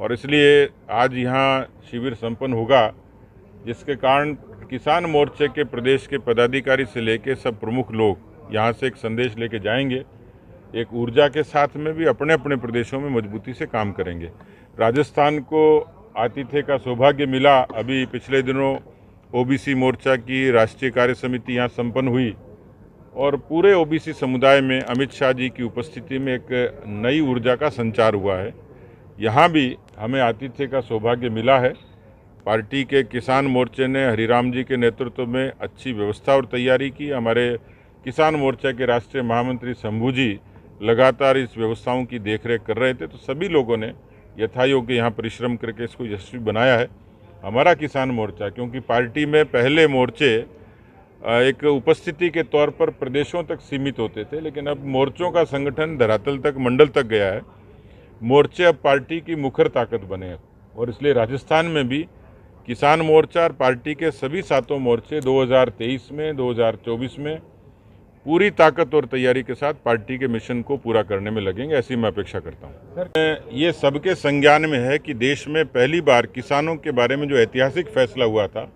और इसलिए आज यहाँ शिविर संपन्न होगा जिसके कारण किसान मोर्चे के प्रदेश के पदाधिकारी से लेके सब प्रमुख लोग यहाँ से एक संदेश लेके जाएंगे एक ऊर्जा के साथ में भी अपने अपने प्रदेशों में मजबूती से काम करेंगे राजस्थान को आतिथ्य का सौभाग्य मिला अभी पिछले दिनों ओबीसी मोर्चा की राष्ट्रीय कार्य समिति यहाँ संपन्न हुई और पूरे ओबीसी समुदाय में अमित शाह जी की उपस्थिति में एक नई ऊर्जा का संचार हुआ है यहाँ भी हमें आतिथ्य का सौभाग्य मिला है पार्टी के किसान मोर्चे ने हरिराम जी के नेतृत्व में अच्छी व्यवस्था और तैयारी की हमारे किसान मोर्चा के राष्ट्रीय महामंत्री शंभू जी लगातार इस व्यवस्थाओं की देखरेख कर रहे थे तो सभी लोगों ने यथायोग्य यहाँ परिश्रम करके इसको यशस्वी बनाया है हमारा किसान मोर्चा क्योंकि पार्टी में पहले मोर्चे एक उपस्थिति के तौर पर प्रदेशों तक सीमित होते थे लेकिन अब मोर्चों का संगठन धरातल तक मंडल तक गया है मोर्चे अब पार्टी की मुखर ताकत बने और इसलिए राजस्थान में भी किसान मोर्चा और पार्टी के सभी सातों मोर्चे 2023 में 2024 में पूरी ताकत और तैयारी के साथ पार्टी के मिशन को पूरा करने में लगेंगे ऐसी मैं अपेक्षा करता हूँ ये सबके संज्ञान में है कि देश में पहली बार किसानों के बारे में जो ऐतिहासिक फैसला हुआ था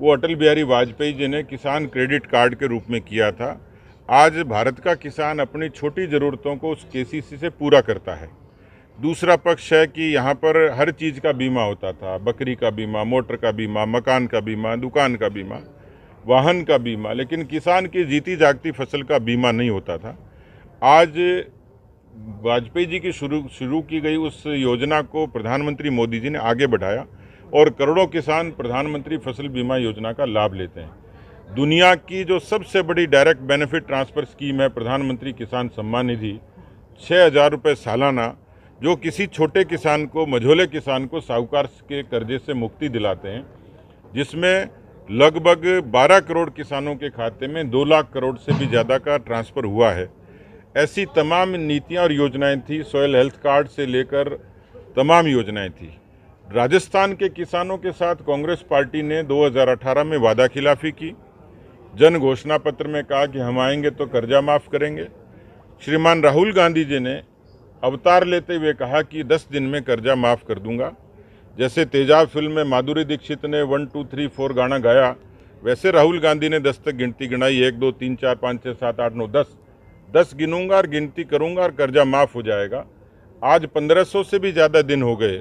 वो अटल बिहारी वाजपेयी जी ने किसान क्रेडिट कार्ड के रूप में किया था आज भारत का किसान अपनी छोटी ज़रूरतों को उस के से पूरा करता है दूसरा पक्ष है कि यहाँ पर हर चीज़ का बीमा होता था बकरी का बीमा मोटर का बीमा मकान का बीमा दुकान का बीमा वाहन का बीमा लेकिन किसान की जीती जागती फसल का बीमा नहीं होता था आज वाजपेयी जी की शुरू शुरू की गई उस योजना को प्रधानमंत्री मोदी जी ने आगे बढ़ाया और करोड़ों किसान प्रधानमंत्री फसल बीमा योजना का लाभ लेते हैं दुनिया की जो सबसे बड़ी डायरेक्ट बेनिफिट ट्रांसफ़र स्कीम है प्रधानमंत्री किसान सम्मान निधि छः हज़ार रुपये सालाना जो किसी छोटे किसान को मझोले किसान को साहूकार के कर्जे से मुक्ति दिलाते हैं जिसमें लगभग 12 करोड़ किसानों के खाते में 2 लाख करोड़ से भी ज़्यादा का ट्रांसफ़र हुआ है ऐसी तमाम नीतियां और योजनाएं थी सोयल हेल्थ कार्ड से लेकर तमाम योजनाएं थी राजस्थान के किसानों के साथ कांग्रेस पार्टी ने 2018 में वादा खिलाफी की जन घोषणा पत्र में कहा कि हम आएंगे तो कर्जा माफ़ करेंगे श्रीमान राहुल गांधी जी ने अवतार लेते हुए कहा कि दस दिन में कर्जा माफ़ कर दूंगा जैसे तेजाब फिल्म में माधुरी दीक्षित ने वन टू थ्री फोर गाना गाया वैसे राहुल गांधी ने दस तक गिनती गिनाई एक दो तीन चार पाँच छः सात आठ नौ दस दस गिनूंगा और गिनती करूंगा और कर्जा माफ़ हो जाएगा आज पंद्रह सौ से भी ज़्यादा दिन हो गए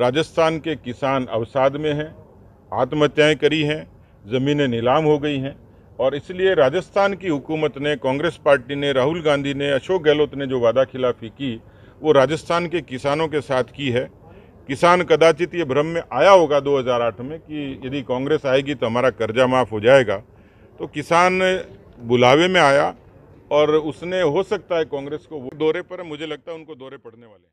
राजस्थान के किसान अवसाद में हैं आत्महत्याएं करी हैं ज़मीनें नीलाम हो गई हैं और इसलिए राजस्थान की हुकूमत ने कांग्रेस पार्टी ने राहुल गांधी ने अशोक गहलोत ने जो वादा खिलाफी की वो राजस्थान के किसानों के साथ की है किसान कदाचित ये भ्रम में आया होगा 2008 में कि यदि कांग्रेस आएगी तो हमारा कर्जा माफ़ हो जाएगा तो किसान बुलावे में आया और उसने हो सकता है कांग्रेस को वो दौरे पर मुझे लगता है उनको दौरे पड़ने वाले हैं